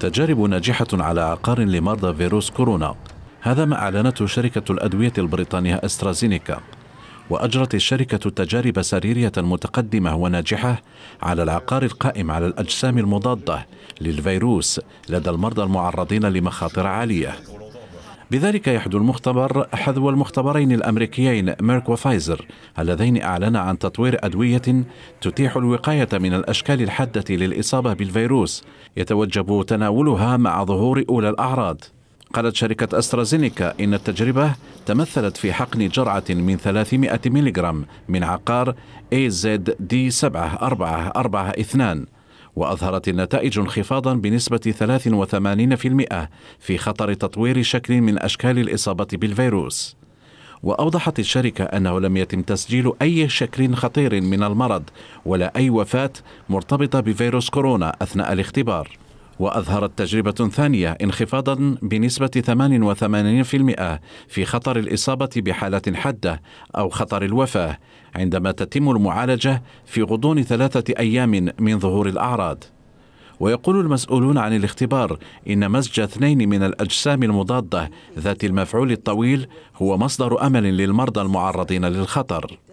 تجارب ناجحة على عقار لمرضى فيروس كورونا هذا ما أعلنته شركة الأدوية البريطانية أسترازينيكا وأجرت الشركة تجارب سريرية متقدمة وناجحة على العقار القائم على الأجسام المضادة للفيروس لدى المرضى المعرضين لمخاطر عالية بذلك يحدو المختبر حذو المختبرين الأمريكيين ميرك وفايزر اللذين أعلنا عن تطوير أدوية تتيح الوقاية من الأشكال الحادة للإصابة بالفيروس يتوجب تناولها مع ظهور أولى الأعراض قالت شركة أسترازينيكا إن التجربة تمثلت في حقن جرعة من 300 ميلغرام من عقار AZD7442 وأظهرت النتائج انخفاضا بنسبة 83% في خطر تطوير شكل من أشكال الإصابة بالفيروس وأوضحت الشركة أنه لم يتم تسجيل أي شكل خطير من المرض ولا أي وفاة مرتبطة بفيروس كورونا أثناء الاختبار وأظهرت تجربة ثانية انخفاضا بنسبة 88% في خطر الإصابة بحالة حادة أو خطر الوفاة عندما تتم المعالجة في غضون ثلاثة أيام من ظهور الأعراض ويقول المسؤولون عن الاختبار إن مزج اثنين من الأجسام المضادة ذات المفعول الطويل هو مصدر أمل للمرضى المعرضين للخطر